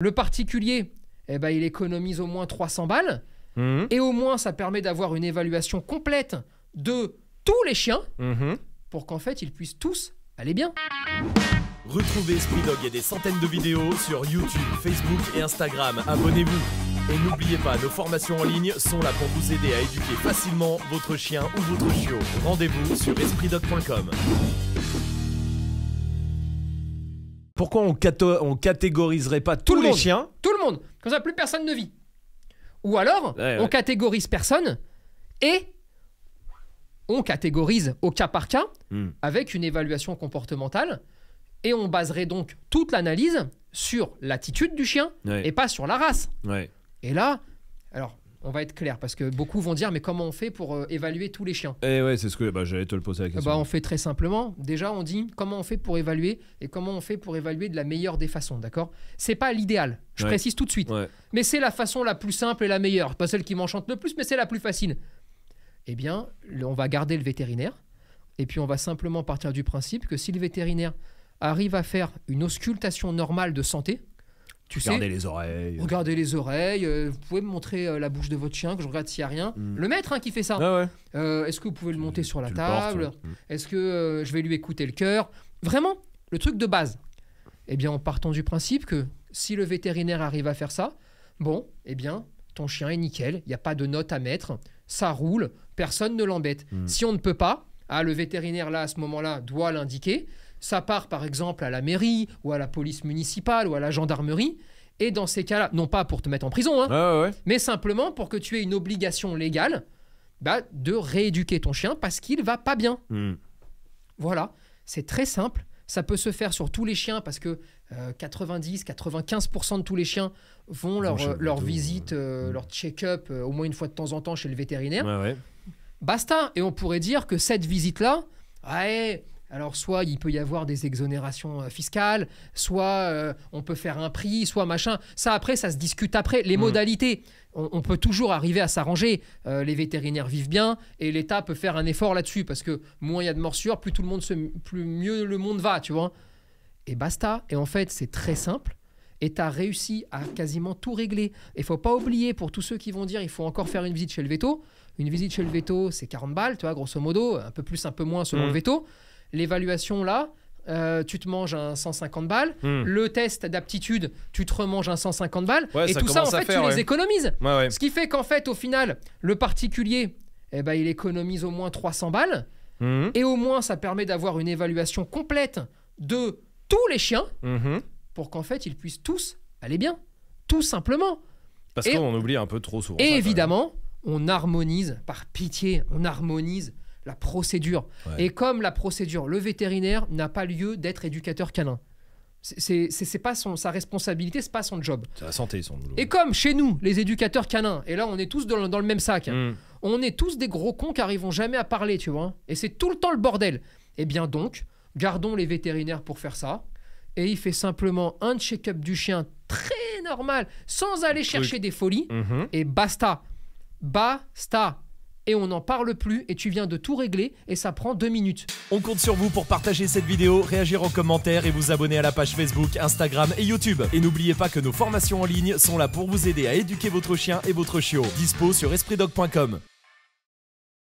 Le particulier, eh ben, il économise au moins 300 balles. Mhm. Et au moins, ça permet d'avoir une évaluation complète de tous les chiens mhm. pour qu'en fait, ils puissent tous aller bien. Retrouvez Esprit Dog et des centaines de vidéos sur YouTube, Facebook et Instagram. Abonnez-vous. Et n'oubliez pas, nos formations en ligne sont là pour vous aider à éduquer facilement votre chien ou votre chiot. Rendez-vous sur espritdog.com pourquoi on, ne catégoriserait pas tous les chiens Tout le monde. Comme ça, plus personne ne vit. Ou alors, on catégorise personne et on catégorise au cas par cas hmm. avec une évaluation comportementale et on baserait donc toute l'analyse sur l'attitude du chien et pas sur la race. Et là, alors on va être clair, parce que beaucoup vont dire, mais comment on fait pour euh, évaluer tous les chiens Eh ouais, c'est ce que bah, j'allais te le poser la eh question. Bah, on fait très simplement. Déjà, on dit comment on fait pour évaluer et comment on fait pour évaluer de la meilleure des façons, d'accord C'est pas l'idéal, je précise tout de suite. Mais c'est la façon la plus simple et la meilleure. Pas celle qui m'enchante le plus, mais c'est la plus facile. Eh bien, on va garder le vétérinaire et puis on va simplement partir du principe que si le vétérinaire arrive à faire une auscultation normale de santé, Regardez les oreilles. Regardez les oreilles. Euh, vous pouvez me montrer euh, la bouche de votre chien, que je regarde s'il n'y a rien. Mm. Le maître hein, qui fait ça. ouais. Euh, est-ce que vous pouvez le monter sur la table mm. Est-ce que je vais lui écouter le cœur Vraiment, le truc de base. Eh bien, en partant du principe que si le vétérinaire arrive à faire ça, bon, eh bien, ton chien est nickel. Il n'y a pas de note à mettre. Ça roule. Personne ne l'embête. Mm. Si on ne peut pas, ah, le vétérinaire là, à ce moment-là, doit l'indiquer. Ça part par exemple à la mairie ou à la police municipale ou à la gendarmerie. Et dans ces cas-là, non pas pour te mettre en prison, hein, mais simplement pour que tu aies une obligation légale bah, de rééduquer ton chien parce qu'il va pas bien. Hmm. Voilà, c'est très simple. Ça peut se faire sur tous les chiens parce que 90-95% euh, de tous les chiens vont leur, euh, visite, euh, hmm. leur check-up au moins une fois de temps en temps chez le vétérinaire. Basta. Et on pourrait dire que cette visite-là, ouais, alors soit il peut y avoir des exonérations euh, fiscales, soit euh, on peut faire un prix, soit machin. Ça après, ça se discute après. Les hmm. modalités, on, peut toujours arriver à s'arranger. Euh, les vétérinaires vivent bien et l'État peut faire un effort là-dessus parce que moins il y a de morsures, plus tout le monde se, plus mieux le monde va, tu vois. Et basta. Et en fait, c'est très simple. Et tu as réussi à quasiment tout régler. Et faut pas oublier, pour tous ceux qui vont dire il faut encore faire une visite chez le veto, une visite chez le veto, c'est 40 balles, tu vois, grosso modo, un peu plus, un peu moins selon hmm. le veto l'évaluation là, euh, tu te manges un 150 balles, hmm. le test d'aptitude, tu te remanges un 150 balles, et tout ça, en fait, tu les économises. Ce qui fait qu'en fait, au final, le particulier, eh ben, il économise au moins 300 balles, mhm. et au moins, ça permet d'avoir une évaluation complète de tous les chiens, mhm. pour qu'en fait, ils puissent tous aller bien, tout simplement. Parce qu'on oublie un peu trop souvent. Et évidemment, on harmonise, par pitié, on harmonise la procédure. Et comme la procédure, le vétérinaire n'a pas lieu d'être éducateur canin. C'est pas son, sa responsabilité, c'est pas son job. la santé, son Et comme chez nous, les éducateurs canins, et là on est tous dans, le, même sac, hein, mm. on est tous des gros cons qui arrivent jamais à parler, tu vois. Hein. et c'est tout le temps le bordel. Et eh bien donc, gardons les vétérinaires pour faire ça. Et il fait simplement un check-up du chien très normal, sans aller chercher des folies. Mm-hmm. Et basta. Basta et on n'en parle plus et tu viens de tout régler et ça prend deux minutes. On compte sur vous pour partager cette vidéo, réagir en commentaire et vous abonner à la page Facebook, Instagram et YouTube. Et n'oubliez pas que nos formations en ligne sont là pour vous aider à éduquer votre chien et votre chiot. Dispo sur espritdog.com.